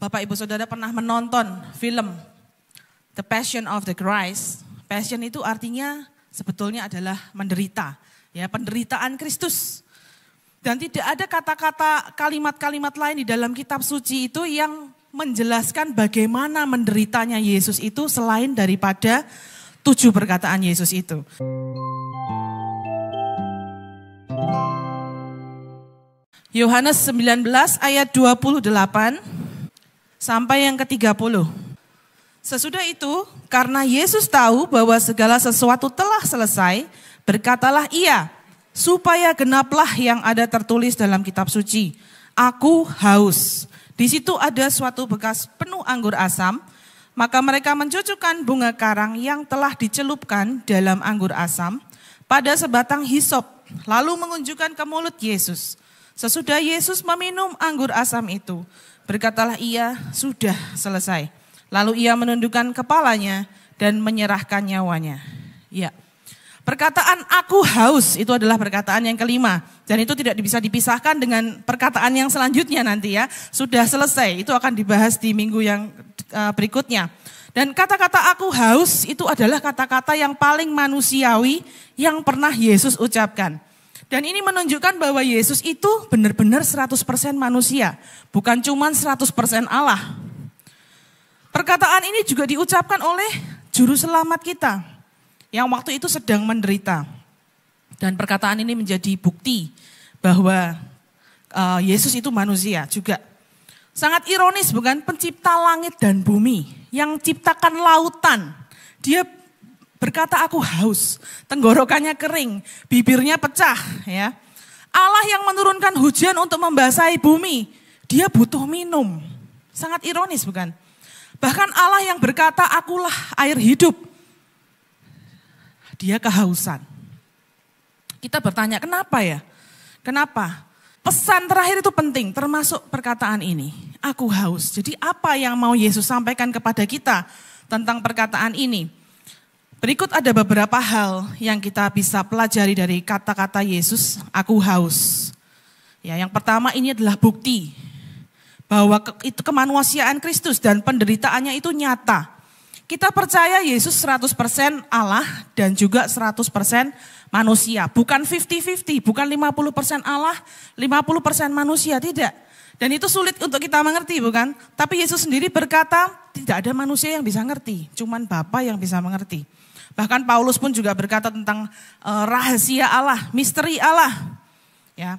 Bapak Ibu Saudara pernah menonton film The Passion of the Christ. Passion itu artinya sebetulnya adalah menderita, ya penderitaan Kristus. Dan tidak ada kata-kata kalimat-kalimat lain di dalam kitab suci itu yang menjelaskan bagaimana menderitanya Yesus itu selain daripada tujuh perkataan Yesus itu. Yohanes 19 ayat 28 sampai yang ke-30. Sesudah itu, karena Yesus tahu bahwa segala sesuatu telah selesai, berkatalah ia, supaya genaplah yang ada tertulis dalam kitab suci. Aku haus. Di situ ada suatu bekas penuh anggur asam, maka mereka mencucukkan bunga karang yang telah dicelupkan dalam anggur asam pada sebatang hisop, lalu mengunjukkan ke mulut Yesus. Sesudah Yesus meminum anggur asam itu, Berkatalah ia, sudah selesai. Lalu ia menundukkan kepalanya dan menyerahkan nyawanya. Ya. Perkataan aku haus itu adalah perkataan yang kelima dan itu tidak bisa dipisahkan dengan perkataan yang selanjutnya nanti ya. Sudah selesai, itu akan dibahas di minggu yang eh, berikutnya. Dan kata-kata aku haus itu adalah kata-kata yang paling manusiawi yang pernah Yesus ucapkan. Dan ini menunjukkan bahwa Yesus itu benar-benar 100% manusia, bukan cuma 100% Allah. Perkataan ini juga diucapkan oleh juru selamat kita yang waktu itu sedang menderita. Dan perkataan ini menjadi bukti bahwa uh, Yesus itu manusia juga. Sangat ironis bukan pencipta langit dan bumi yang ciptakan lautan. Dia berkata aku haus, tenggorokannya kering, bibirnya pecah ya. Allah yang menurunkan hujan untuk membasahi bumi, dia butuh minum. Sangat ironis bukan? Bahkan Allah yang berkata akulah air hidup. Dia kehausan. Kita bertanya kenapa ya? Kenapa? Pesan terakhir itu penting termasuk perkataan ini. Aku haus. Jadi apa yang mau Yesus sampaikan kepada kita tentang perkataan ini? Berikut ada beberapa hal yang kita bisa pelajari dari kata-kata Yesus, aku haus. Ya, yang pertama ini adalah bukti bahwa ke, itu kemanusiaan Kristus dan penderitaannya itu nyata. Kita percaya Yesus 100% Allah dan juga 100% manusia. Bukan 50-50, bukan 50% Allah, 50% manusia, tidak. Dan itu sulit untuk kita mengerti, bukan? Tapi Yesus sendiri berkata, tidak ada manusia yang bisa ngerti, cuman Bapa yang bisa mengerti. Bahkan Paulus pun juga berkata tentang eh, rahasia Allah, misteri Allah. Ya.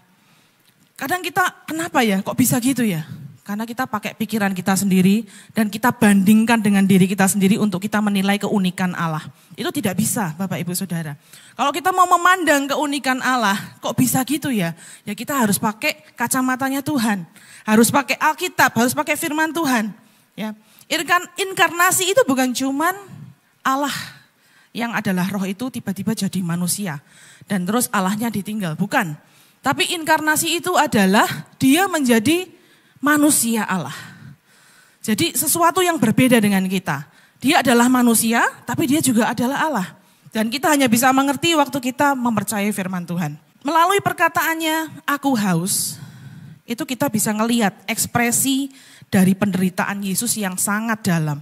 Kadang kita kenapa ya kok bisa gitu ya? Karena kita pakai pikiran kita sendiri dan kita bandingkan dengan diri kita sendiri untuk kita menilai keunikan Allah. Itu tidak bisa Bapak Ibu Saudara. Kalau kita mau memandang keunikan Allah, kok bisa gitu ya? Ya kita harus pakai kacamatanya Tuhan. Harus pakai Alkitab, harus pakai firman Tuhan. Ya. Inkarnasi itu bukan cuman Allah yang adalah roh itu tiba-tiba jadi manusia dan terus Allahnya ditinggal, bukan. Tapi inkarnasi itu adalah dia menjadi manusia Allah. Jadi sesuatu yang berbeda dengan kita. Dia adalah manusia, tapi dia juga adalah Allah. Dan kita hanya bisa mengerti waktu kita mempercayai firman Tuhan. Melalui perkataannya, aku haus, itu kita bisa melihat ekspresi dari penderitaan Yesus yang sangat dalam.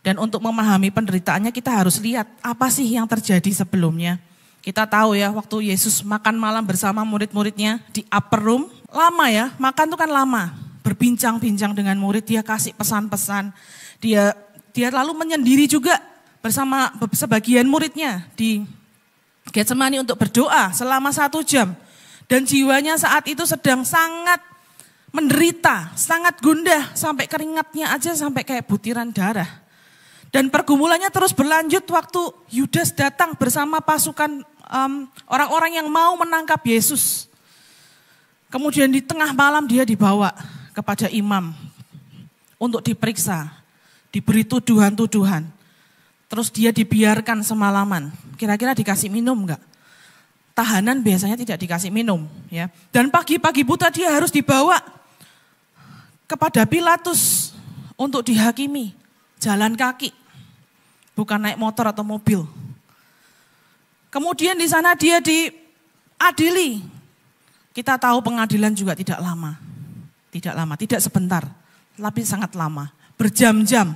Dan untuk memahami penderitaannya kita harus lihat apa sih yang terjadi sebelumnya. Kita tahu ya waktu Yesus makan malam bersama murid-muridnya di upper room. Lama ya, makan itu kan lama. Berbincang-bincang dengan murid, dia kasih pesan-pesan. Dia dia lalu menyendiri juga bersama sebagian muridnya di Getsemani untuk berdoa selama satu jam. Dan jiwanya saat itu sedang sangat menderita, sangat gundah, sampai keringatnya aja sampai kayak butiran darah. Dan pergumulannya terus berlanjut waktu Yudas datang bersama pasukan orang orang-orang yang mau menangkap Yesus. Kemudian di tengah malam dia dibawa kepada imam untuk diperiksa, diberi tuduhan-tuduhan. Terus dia dibiarkan semalaman. Kira-kira dikasih minum enggak? Tahanan biasanya tidak dikasih minum, ya. Dan pagi-pagi buta dia harus dibawa kepada Pilatus untuk dihakimi jalan kaki bukan naik motor atau mobil. Kemudian di sana dia diadili. Kita tahu pengadilan juga tidak lama. Tidak lama, tidak sebentar, tapi sangat lama, berjam-jam.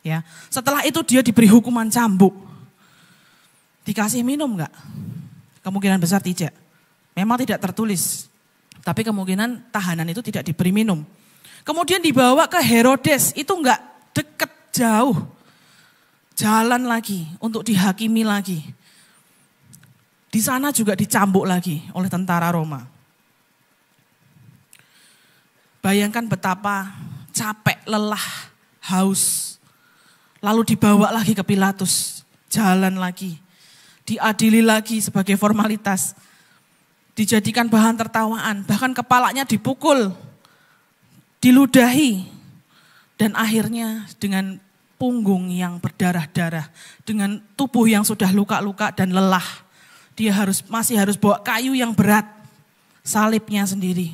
Ya. Setelah itu dia diberi hukuman cambuk. Dikasih minum enggak? Kemungkinan besar tidak. Memang tidak tertulis. Tapi kemungkinan tahanan itu tidak diberi minum. Kemudian dibawa ke Herodes, itu enggak dekat jauh jalan lagi untuk dihakimi lagi. Di sana juga dicambuk lagi oleh tentara Roma. Bayangkan betapa capek, lelah, haus. Lalu dibawa lagi ke Pilatus, jalan lagi. Diadili lagi sebagai formalitas. Dijadikan bahan tertawaan, bahkan kepalanya dipukul, diludahi. Dan akhirnya dengan punggung yang berdarah-darah, dengan tubuh yang sudah luka-luka dan lelah. Dia harus masih harus bawa kayu yang berat, salibnya sendiri.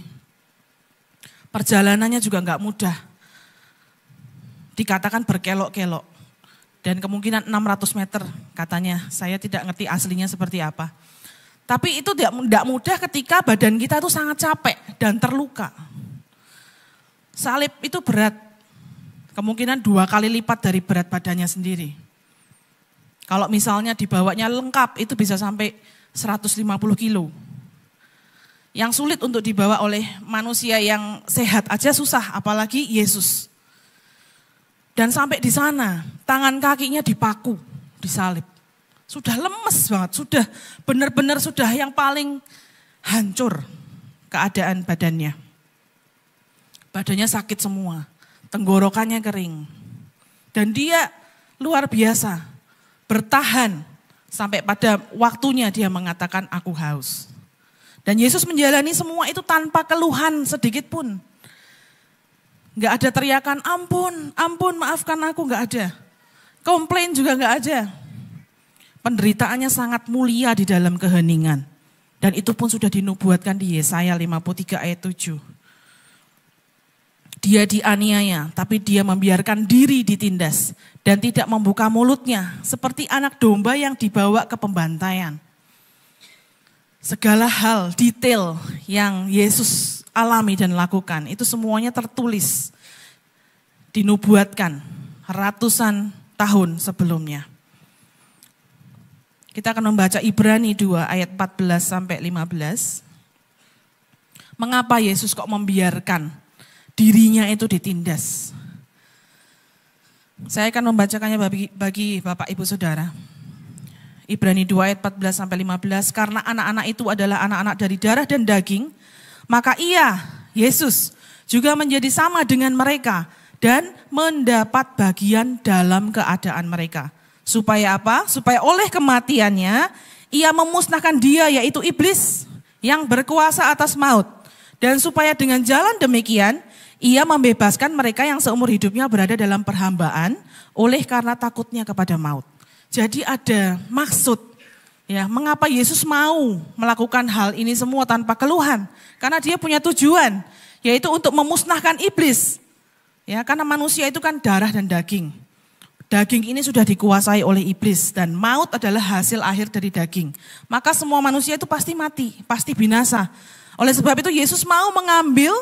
Perjalanannya juga nggak mudah. Dikatakan berkelok-kelok. Dan kemungkinan 600 meter katanya. Saya tidak ngerti aslinya seperti apa. Tapi itu tidak mudah ketika badan kita itu sangat capek dan terluka. Salib itu berat, Kemungkinan dua kali lipat dari berat badannya sendiri. Kalau misalnya dibawanya lengkap itu bisa sampai 150 kilo. Yang sulit untuk dibawa oleh manusia yang sehat aja susah, apalagi Yesus. Dan sampai di sana, tangan kakinya dipaku, disalib. Sudah lemes banget, sudah benar-benar sudah yang paling hancur keadaan badannya. Badannya sakit semua tenggorokannya kering. Dan dia luar biasa, bertahan sampai pada waktunya dia mengatakan aku haus. Dan Yesus menjalani semua itu tanpa keluhan sedikit pun. Gak ada teriakan, ampun, ampun, maafkan aku, gak ada. Komplain juga gak ada. Penderitaannya sangat mulia di dalam keheningan. Dan itu pun sudah dinubuatkan di Yesaya 53 ayat 7. Dia dianiaya, tapi dia membiarkan diri ditindas dan tidak membuka mulutnya seperti anak domba yang dibawa ke pembantaian. Segala hal detail yang Yesus alami dan lakukan itu semuanya tertulis dinubuatkan ratusan tahun sebelumnya. Kita akan membaca Ibrani 2 ayat 14 sampai 15. Mengapa Yesus kok membiarkan dirinya itu ditindas. Saya akan membacakannya bagi, bagi Bapak Ibu Saudara. Ibrani 2 ayat 14 sampai 15 karena anak-anak itu adalah anak-anak dari darah dan daging, maka ia Yesus juga menjadi sama dengan mereka dan mendapat bagian dalam keadaan mereka. Supaya apa? Supaya oleh kematiannya ia memusnahkan dia yaitu iblis yang berkuasa atas maut dan supaya dengan jalan demikian ia membebaskan mereka yang seumur hidupnya berada dalam perhambaan oleh karena takutnya kepada maut. Jadi ada maksud ya, mengapa Yesus mau melakukan hal ini semua tanpa keluhan? Karena dia punya tujuan, yaitu untuk memusnahkan iblis. Ya, karena manusia itu kan darah dan daging. Daging ini sudah dikuasai oleh iblis dan maut adalah hasil akhir dari daging. Maka semua manusia itu pasti mati, pasti binasa. Oleh sebab itu Yesus mau mengambil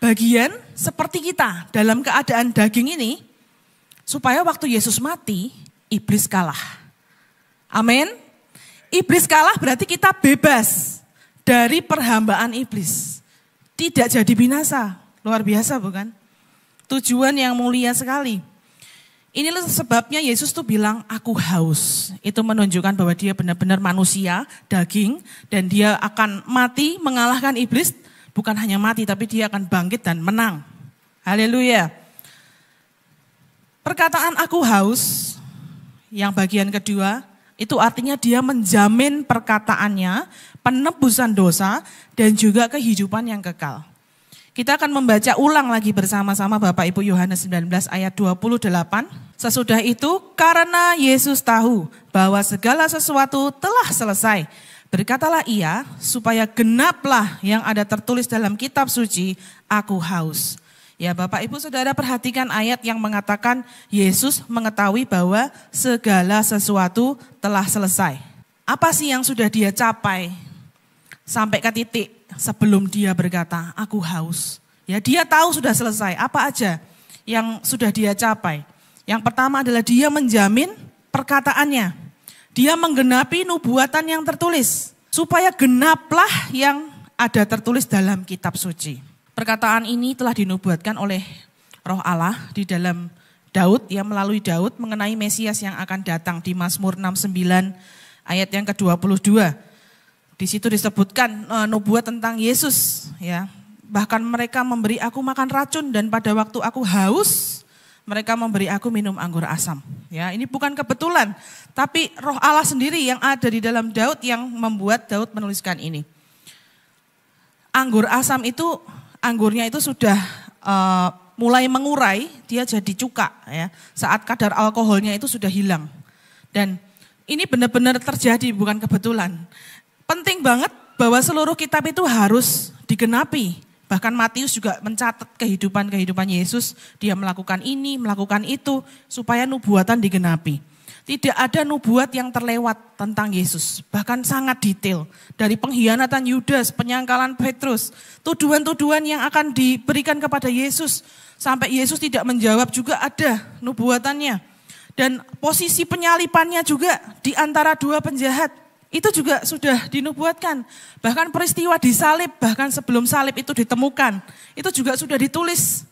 bagian seperti kita dalam keadaan daging ini supaya waktu Yesus mati iblis kalah. Amin. Iblis kalah berarti kita bebas dari perhambaan iblis. Tidak jadi binasa. Luar biasa bukan? Tujuan yang mulia sekali. Inilah sebabnya Yesus tuh bilang aku haus. Itu menunjukkan bahwa dia benar-benar manusia, daging dan dia akan mati mengalahkan iblis bukan hanya mati tapi dia akan bangkit dan menang. Haleluya. Perkataan aku haus yang bagian kedua itu artinya dia menjamin perkataannya, penebusan dosa dan juga kehidupan yang kekal. Kita akan membaca ulang lagi bersama-sama Bapak Ibu Yohanes 19 ayat 28. Sesudah itu karena Yesus tahu bahwa segala sesuatu telah selesai Berkatalah ia, supaya genaplah yang ada tertulis dalam kitab suci, aku haus. Ya Bapak Ibu Saudara perhatikan ayat yang mengatakan Yesus mengetahui bahwa segala sesuatu telah selesai. Apa sih yang sudah dia capai sampai ke titik sebelum dia berkata aku haus. Ya dia tahu sudah selesai apa aja yang sudah dia capai. Yang pertama adalah dia menjamin perkataannya. Dia menggenapi nubuatan yang tertulis. Supaya genaplah yang ada tertulis dalam kitab suci. Perkataan ini telah dinubuatkan oleh roh Allah di dalam Daud ya melalui Daud mengenai Mesias yang akan datang di Mazmur 69 ayat yang ke-22. Di situ disebutkan e, nubuat tentang Yesus ya. Bahkan mereka memberi aku makan racun dan pada waktu aku haus mereka memberi aku minum anggur asam. Ya, ini bukan kebetulan, tapi roh Allah sendiri yang ada di dalam Daud yang membuat Daud menuliskan ini. Anggur asam itu anggurnya itu sudah uh, mulai mengurai, dia jadi cuka ya. Saat kadar alkoholnya itu sudah hilang. Dan ini benar-benar terjadi bukan kebetulan. Penting banget bahwa seluruh kitab itu harus digenapi Bahkan Matius juga mencatat kehidupan-kehidupan Yesus. Dia melakukan ini, melakukan itu, supaya nubuatan digenapi. Tidak ada nubuat yang terlewat tentang Yesus. Bahkan sangat detail. Dari pengkhianatan Yudas, penyangkalan Petrus. Tuduhan-tuduhan yang akan diberikan kepada Yesus. Sampai Yesus tidak menjawab juga ada nubuatannya. Dan posisi penyalipannya juga di antara dua penjahat itu juga sudah dinubuatkan. Bahkan peristiwa disalib, bahkan sebelum salib itu ditemukan, itu juga sudah ditulis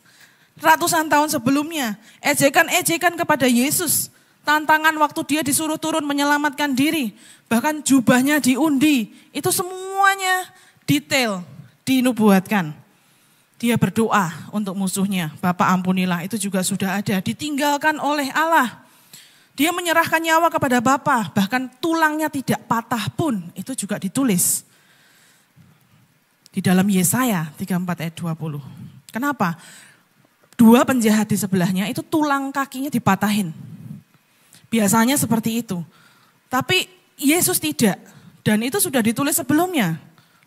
ratusan tahun sebelumnya. Ejekan-ejekan kepada Yesus, tantangan waktu dia disuruh turun menyelamatkan diri, bahkan jubahnya diundi, itu semuanya detail dinubuatkan. Dia berdoa untuk musuhnya, Bapak ampunilah, itu juga sudah ada, ditinggalkan oleh Allah. Dia menyerahkan nyawa kepada Bapa, bahkan tulangnya tidak patah pun, itu juga ditulis. Di dalam Yesaya 34 ayat 20. Kenapa? Dua penjahat di sebelahnya itu tulang kakinya dipatahin. Biasanya seperti itu. Tapi Yesus tidak. Dan itu sudah ditulis sebelumnya.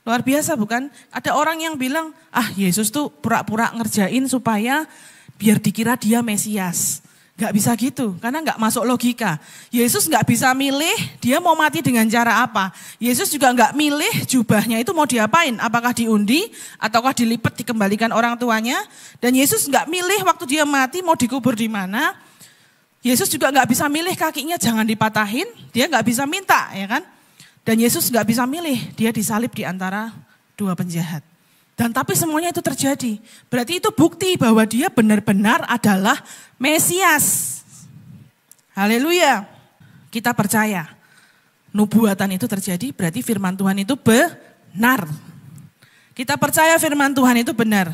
Luar biasa bukan? Ada orang yang bilang, ah Yesus tuh pura-pura ngerjain supaya biar dikira dia Mesias. Gak bisa gitu, karena gak masuk logika. Yesus gak bisa milih dia mau mati dengan cara apa. Yesus juga gak milih jubahnya itu mau diapain. Apakah diundi, ataukah dilipat dikembalikan orang tuanya. Dan Yesus gak milih waktu dia mati mau dikubur di mana. Yesus juga gak bisa milih kakinya jangan dipatahin, dia gak bisa minta ya kan. Dan Yesus gak bisa milih, dia disalib di antara dua penjahat. Dan tapi semuanya itu terjadi. Berarti itu bukti bahwa dia benar-benar adalah Mesias. Haleluya. Kita percaya. Nubuatan itu terjadi berarti firman Tuhan itu benar. Kita percaya firman Tuhan itu benar.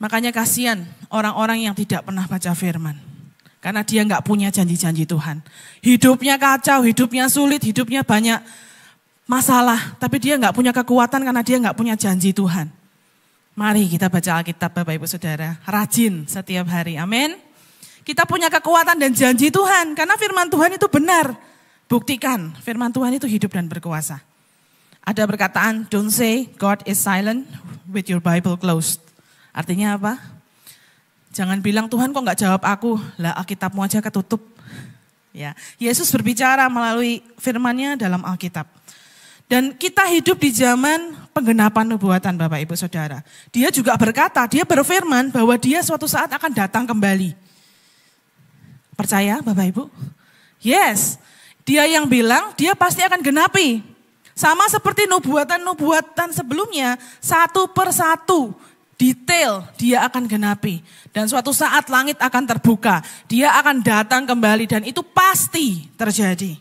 Makanya kasihan orang-orang yang tidak pernah baca firman. Karena dia nggak punya janji-janji Tuhan. Hidupnya kacau, hidupnya sulit, hidupnya banyak masalah, tapi dia nggak punya kekuatan karena dia nggak punya janji Tuhan. Mari kita baca Alkitab Bapak Ibu Saudara, rajin setiap hari, amin. Kita punya kekuatan dan janji Tuhan, karena firman Tuhan itu benar. Buktikan, firman Tuhan itu hidup dan berkuasa. Ada perkataan, don't say God is silent with your Bible closed. Artinya apa? Jangan bilang Tuhan kok nggak jawab aku, lah Alkitabmu aja ketutup. Ya, Yesus berbicara melalui firmannya dalam Alkitab. Dan kita hidup di zaman penggenapan nubuatan Bapak Ibu Saudara. Dia juga berkata, dia berfirman bahwa dia suatu saat akan datang kembali. Percaya Bapak Ibu? Yes, dia yang bilang dia pasti akan genapi. Sama seperti nubuatan-nubuatan sebelumnya, satu per satu detail dia akan genapi. Dan suatu saat langit akan terbuka, dia akan datang kembali dan itu pasti terjadi.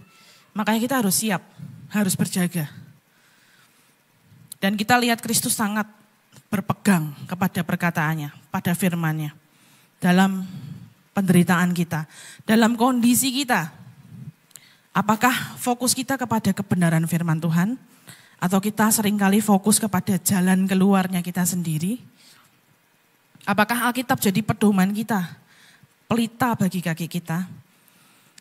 Makanya kita harus siap, harus berjaga. Dan kita lihat Kristus sangat berpegang kepada perkataannya, pada firmannya. Dalam penderitaan kita, dalam kondisi kita. Apakah fokus kita kepada kebenaran firman Tuhan? Atau kita seringkali fokus kepada jalan keluarnya kita sendiri? Apakah Alkitab jadi pedoman kita? Pelita bagi kaki kita?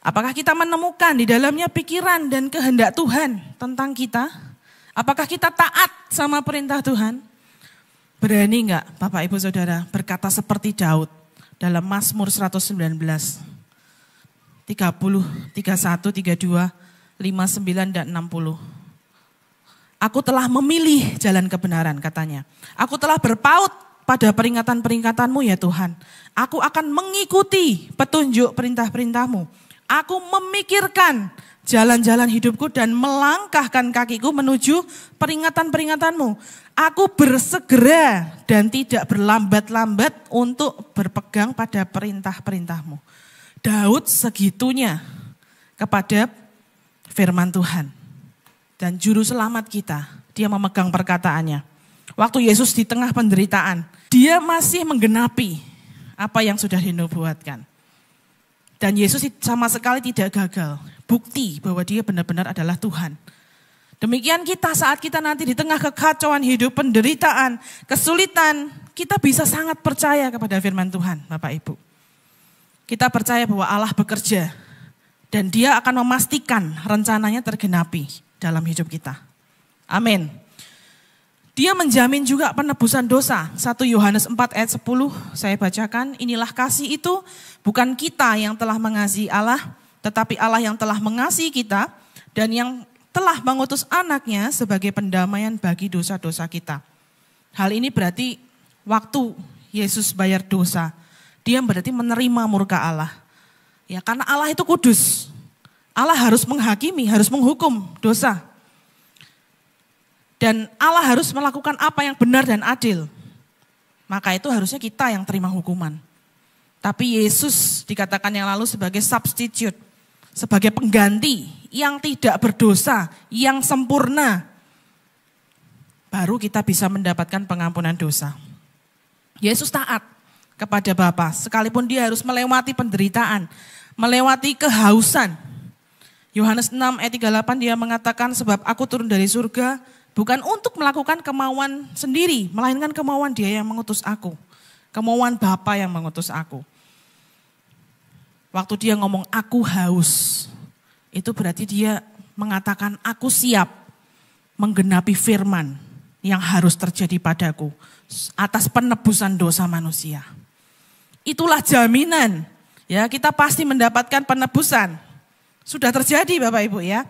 Apakah kita menemukan di dalamnya pikiran dan kehendak Tuhan tentang kita? Apakah kita taat sama perintah Tuhan? Berani enggak Bapak Ibu Saudara berkata seperti Daud dalam Mazmur 119 30 31 32 59 dan 60. Aku telah memilih jalan kebenaran katanya. Aku telah berpaut pada peringatan-peringatanmu ya Tuhan. Aku akan mengikuti petunjuk perintah-perintahmu. Aku memikirkan jalan-jalan hidupku dan melangkahkan kakiku menuju peringatan-peringatanmu. Aku bersegera dan tidak berlambat-lambat untuk berpegang pada perintah-perintahmu. Daud segitunya kepada firman Tuhan. Dan juru selamat kita, dia memegang perkataannya. Waktu Yesus di tengah penderitaan, dia masih menggenapi apa yang sudah dinubuatkan. Dan Yesus sama sekali tidak gagal bukti bahwa dia benar-benar adalah Tuhan. Demikian kita saat kita nanti di tengah kekacauan hidup, penderitaan, kesulitan, kita bisa sangat percaya kepada firman Tuhan, Bapak Ibu. Kita percaya bahwa Allah bekerja dan dia akan memastikan rencananya tergenapi dalam hidup kita. Amin. Dia menjamin juga penebusan dosa. 1 Yohanes 4 ayat 10 saya bacakan, inilah kasih itu bukan kita yang telah mengasihi Allah, tetapi Allah yang telah mengasihi kita dan yang telah mengutus anaknya sebagai pendamaian bagi dosa-dosa kita. Hal ini berarti waktu Yesus bayar dosa, dia berarti menerima murka Allah. Ya, karena Allah itu kudus. Allah harus menghakimi, harus menghukum dosa. Dan Allah harus melakukan apa yang benar dan adil. Maka itu harusnya kita yang terima hukuman. Tapi Yesus dikatakan yang lalu sebagai substitute sebagai pengganti yang tidak berdosa, yang sempurna. Baru kita bisa mendapatkan pengampunan dosa. Yesus taat kepada Bapa, sekalipun dia harus melewati penderitaan, melewati kehausan. Yohanes 6 ayat 38 dia mengatakan sebab aku turun dari surga bukan untuk melakukan kemauan sendiri, melainkan kemauan dia yang mengutus aku. Kemauan Bapa yang mengutus aku. Waktu dia ngomong aku haus, itu berarti dia mengatakan aku siap menggenapi firman yang harus terjadi padaku atas penebusan dosa manusia. Itulah jaminan. Ya, kita pasti mendapatkan penebusan. Sudah terjadi Bapak Ibu ya.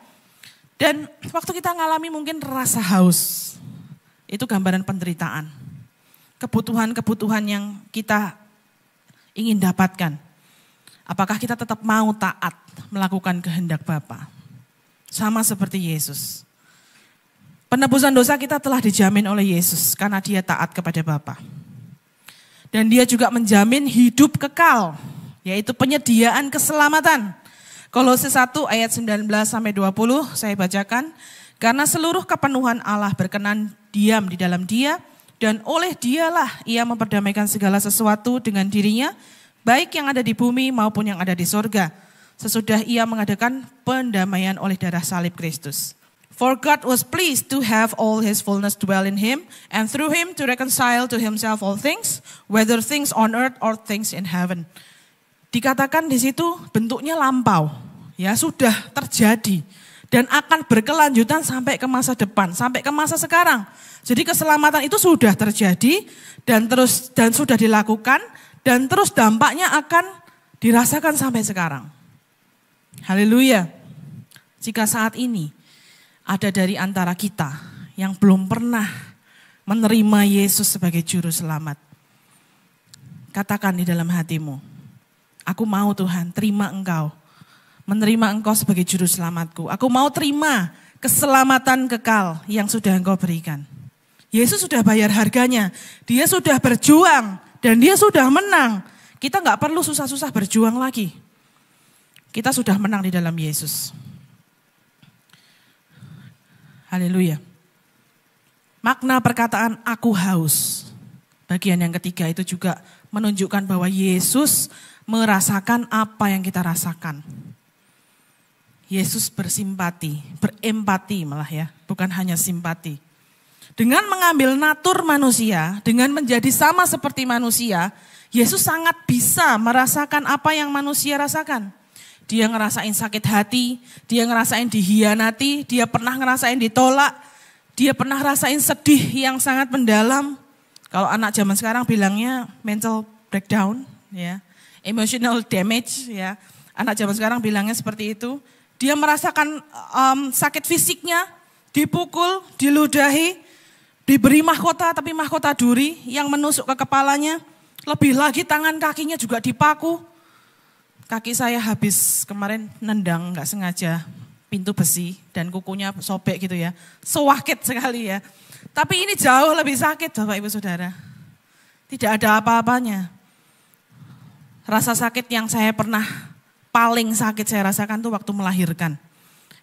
Dan waktu kita ngalami mungkin rasa haus. Itu gambaran penderitaan. Kebutuhan-kebutuhan yang kita ingin dapatkan Apakah kita tetap mau taat melakukan kehendak Bapa? Sama seperti Yesus. Penebusan dosa kita telah dijamin oleh Yesus karena dia taat kepada Bapa. Dan dia juga menjamin hidup kekal, yaitu penyediaan keselamatan. Kolose 1 ayat 19 sampai 20 saya bacakan. Karena seluruh kepenuhan Allah berkenan diam di dalam dia dan oleh dialah ia memperdamaikan segala sesuatu dengan dirinya baik yang ada di bumi maupun yang ada di sorga, sesudah ia mengadakan pendamaian oleh darah salib Kristus. For God was pleased to have all his fullness dwell in him, and through him to reconcile to himself all things, whether things on earth or things in heaven. Dikatakan di situ bentuknya lampau, ya sudah terjadi dan akan berkelanjutan sampai ke masa depan, sampai ke masa sekarang. Jadi keselamatan itu sudah terjadi dan terus dan sudah dilakukan dan terus dampaknya akan dirasakan sampai sekarang. Haleluya. Jika saat ini ada dari antara kita yang belum pernah menerima Yesus sebagai juru selamat. Katakan di dalam hatimu, aku mau Tuhan terima engkau. Menerima engkau sebagai juru selamatku. Aku mau terima keselamatan kekal yang sudah engkau berikan. Yesus sudah bayar harganya. Dia sudah berjuang dan dia sudah menang. Kita nggak perlu susah-susah berjuang lagi. Kita sudah menang di dalam Yesus. Haleluya. Makna perkataan aku haus. Bagian yang ketiga itu juga menunjukkan bahwa Yesus merasakan apa yang kita rasakan. Yesus bersimpati, berempati malah ya, bukan hanya simpati. Dengan mengambil natur manusia, dengan menjadi sama seperti manusia, Yesus sangat bisa merasakan apa yang manusia rasakan. Dia ngerasain sakit hati, dia ngerasain dihianati, dia pernah ngerasain ditolak, dia pernah rasain sedih yang sangat mendalam. Kalau anak zaman sekarang bilangnya mental breakdown, ya, emotional damage, ya. Anak zaman sekarang bilangnya seperti itu. Dia merasakan um, sakit fisiknya, dipukul, diludahi, Diberi mahkota tapi mahkota duri yang menusuk ke kepalanya. Lebih lagi tangan kakinya juga dipaku. Kaki saya habis kemarin nendang nggak sengaja pintu besi dan kukunya sobek gitu ya. Sewakit sekali ya. Tapi ini jauh lebih sakit Bapak Ibu Saudara. Tidak ada apa-apanya. Rasa sakit yang saya pernah paling sakit saya rasakan tuh waktu melahirkan.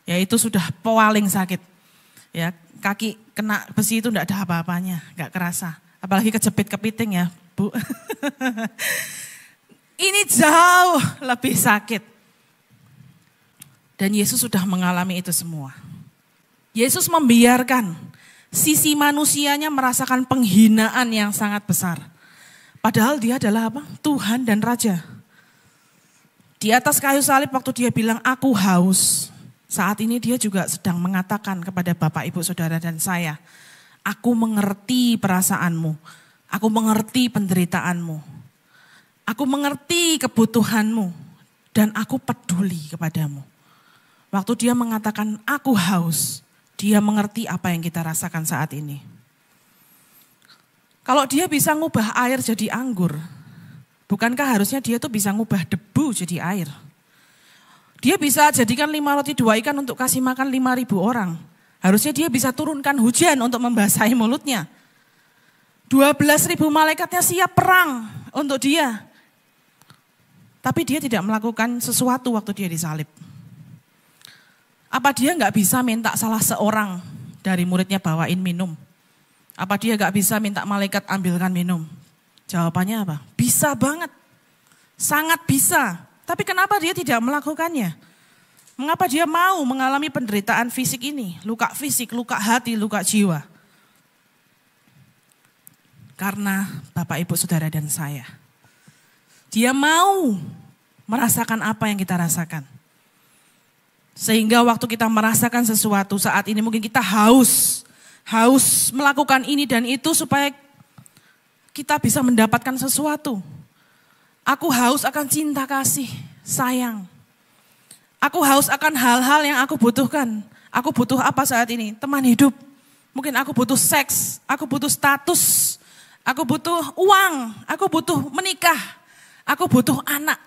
Yaitu sudah paling sakit. Ya, kaki kena besi itu enggak ada apa-apanya, enggak kerasa. Apalagi kejepit kepiting ya, Bu. Ini jauh lebih sakit. Dan Yesus sudah mengalami itu semua. Yesus membiarkan sisi manusianya merasakan penghinaan yang sangat besar. Padahal dia adalah apa? Tuhan dan Raja. Di atas kayu salib waktu dia bilang, aku haus. Saat ini dia juga sedang mengatakan kepada Bapak, Ibu, Saudara, dan saya, aku mengerti perasaanmu, aku mengerti penderitaanmu, aku mengerti kebutuhanmu, dan aku peduli kepadamu. Waktu dia mengatakan, aku haus, dia mengerti apa yang kita rasakan saat ini. Kalau dia bisa ngubah air jadi anggur, bukankah harusnya dia tuh bisa ngubah debu jadi air? Dia bisa jadikan lima roti dua ikan untuk kasih makan lima ribu orang. Harusnya dia bisa turunkan hujan untuk membasahi mulutnya. Dua belas ribu malaikatnya siap perang untuk dia. Tapi dia tidak melakukan sesuatu waktu dia disalib. Apa dia nggak bisa minta salah seorang dari muridnya bawain minum? Apa dia nggak bisa minta malaikat ambilkan minum? Jawabannya apa? Bisa banget. Sangat bisa. Tapi kenapa dia tidak melakukannya? Mengapa dia mau mengalami penderitaan fisik ini? Luka fisik, luka hati, luka jiwa. Karena Bapak, Ibu, Saudara, dan saya. Dia mau merasakan apa yang kita rasakan. Sehingga waktu kita merasakan sesuatu saat ini mungkin kita haus. Haus melakukan ini dan itu supaya kita bisa mendapatkan sesuatu. Aku haus akan cinta kasih, sayang. Aku haus akan hal-hal yang aku butuhkan. Aku butuh apa saat ini? Teman hidup. Mungkin aku butuh seks, aku butuh status, aku butuh uang, aku butuh menikah, aku butuh anak.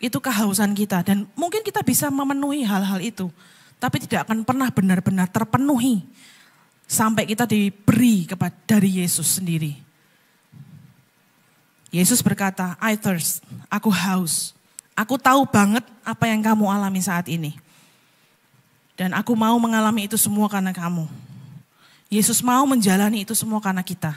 Itu kehausan kita dan mungkin kita bisa memenuhi hal-hal itu. Tapi tidak akan pernah benar-benar terpenuhi sampai kita diberi kepada dari Yesus sendiri. Yesus berkata, I thirst, aku haus. Aku tahu banget apa yang kamu alami saat ini. Dan aku mau mengalami itu semua karena kamu. Yesus mau menjalani itu semua karena kita.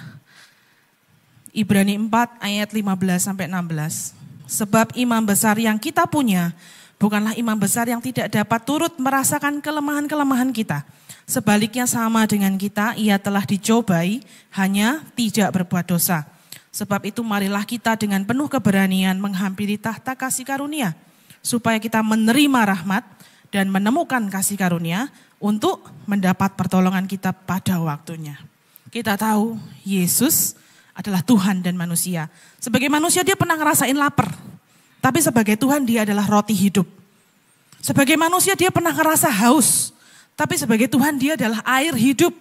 Ibrani 4 ayat 15 sampai 16. Sebab imam besar yang kita punya bukanlah imam besar yang tidak dapat turut merasakan kelemahan-kelemahan kita. Sebaliknya sama dengan kita, ia telah dicobai, hanya tidak berbuat dosa. Sebab itu marilah kita dengan penuh keberanian menghampiri tahta kasih karunia, supaya kita menerima rahmat dan menemukan kasih karunia untuk mendapat pertolongan kita pada waktunya. Kita tahu Yesus adalah Tuhan dan manusia. Sebagai manusia dia pernah ngerasain lapar, tapi sebagai Tuhan dia adalah roti hidup. Sebagai manusia dia pernah ngerasa haus, tapi sebagai Tuhan dia adalah air hidup.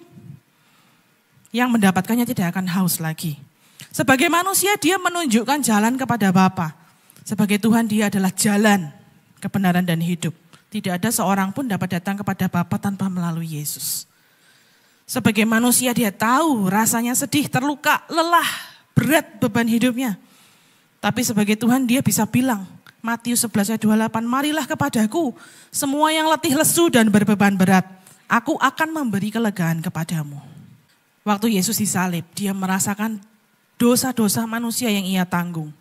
Yang mendapatkannya tidak akan haus lagi. Sebagai manusia dia menunjukkan jalan kepada Bapa. Sebagai Tuhan dia adalah jalan kebenaran dan hidup. Tidak ada seorang pun dapat datang kepada Bapa tanpa melalui Yesus. Sebagai manusia dia tahu rasanya sedih, terluka, lelah, berat beban hidupnya. Tapi sebagai Tuhan dia bisa bilang, Matius 11 ayat 28, marilah kepadaku semua yang letih lesu dan berbeban berat. Aku akan memberi kelegaan kepadamu. Waktu Yesus disalib, dia merasakan dosa-dosa manusia yang ia tanggung.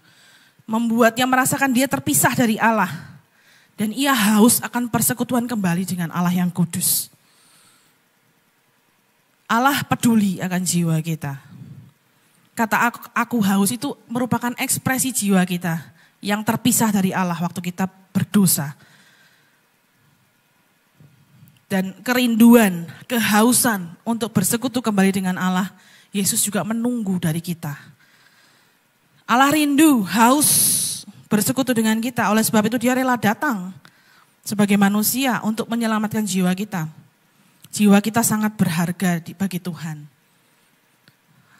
Membuatnya merasakan dia terpisah dari Allah. Dan ia haus akan persekutuan kembali dengan Allah yang kudus. Allah peduli akan jiwa kita. Kata aku, aku haus itu merupakan ekspresi jiwa kita yang terpisah dari Allah waktu kita berdosa. Dan kerinduan, kehausan untuk bersekutu kembali dengan Allah Yesus juga menunggu dari kita. Allah rindu, haus bersekutu dengan kita. Oleh sebab itu dia rela datang sebagai manusia untuk menyelamatkan jiwa kita. Jiwa kita sangat berharga bagi Tuhan.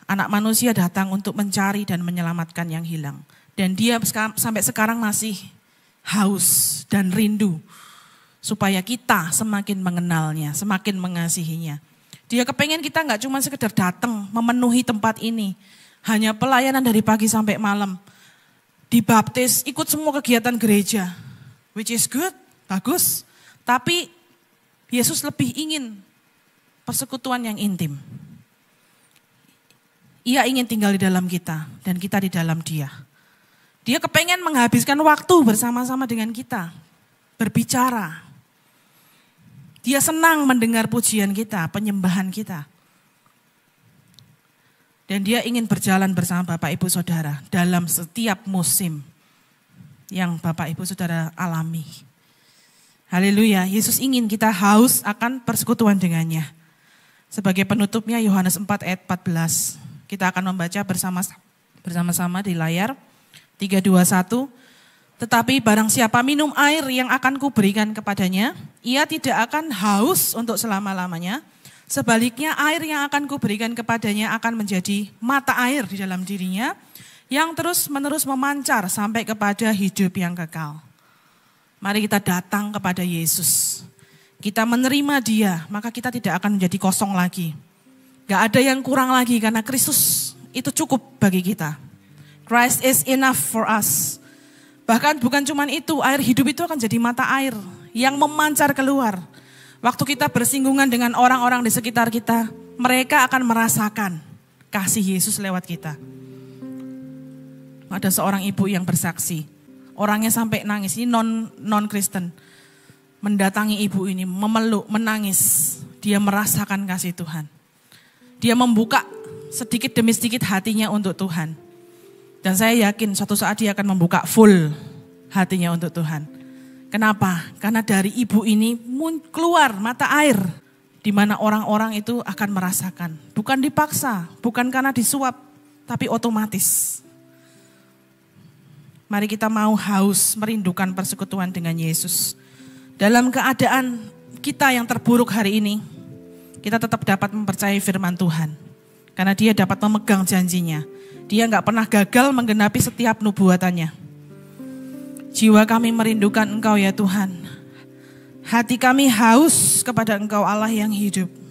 Anak manusia datang untuk mencari dan menyelamatkan yang hilang. Dan dia sampai sekarang masih haus dan rindu supaya kita semakin mengenalnya, semakin mengasihinya. Dia kepengen kita nggak cuma sekedar datang memenuhi tempat ini. Hanya pelayanan dari pagi sampai malam. Dibaptis, ikut semua kegiatan gereja. Which is good, bagus. Tapi Yesus lebih ingin persekutuan yang intim. Ia ingin tinggal di dalam kita dan kita di dalam dia. Dia kepengen menghabiskan waktu bersama-sama dengan kita. Berbicara, dia senang mendengar pujian kita, penyembahan kita. Dan dia ingin berjalan bersama Bapak Ibu Saudara dalam setiap musim yang Bapak Ibu Saudara alami. Haleluya, Yesus ingin kita haus akan persekutuan dengannya. Sebagai penutupnya Yohanes 4 ayat 14. Kita akan membaca bersama bersama-sama di layar 321 tetapi barang siapa minum air yang akan kuberikan kepadanya, ia tidak akan haus untuk selama-lamanya. Sebaliknya air yang akan kuberikan kepadanya akan menjadi mata air di dalam dirinya yang terus-menerus memancar sampai kepada hidup yang kekal. Mari kita datang kepada Yesus. Kita menerima dia, maka kita tidak akan menjadi kosong lagi. Gak ada yang kurang lagi karena Kristus itu cukup bagi kita. Christ is enough for us. Bahkan bukan cuma itu, air hidup itu akan jadi mata air yang memancar keluar. Waktu kita bersinggungan dengan orang-orang di sekitar kita, mereka akan merasakan kasih Yesus lewat kita. Ada seorang ibu yang bersaksi, orangnya sampai nangis, ini non non Kristen. Mendatangi ibu ini, memeluk, menangis. Dia merasakan kasih Tuhan. Dia membuka sedikit demi sedikit hatinya untuk Tuhan. Dan saya yakin suatu saat dia akan membuka full hatinya untuk Tuhan. Kenapa? Karena dari ibu ini keluar mata air di mana orang-orang itu akan merasakan. Bukan dipaksa, bukan karena disuap, tapi otomatis. Mari kita mau haus merindukan persekutuan dengan Yesus. Dalam keadaan kita yang terburuk hari ini, kita tetap dapat mempercayai firman Tuhan. Karena dia dapat memegang janjinya. Dia nggak pernah gagal menggenapi setiap nubuatannya. Jiwa kami merindukan Engkau ya Tuhan. Hati kami haus kepada Engkau Allah yang hidup.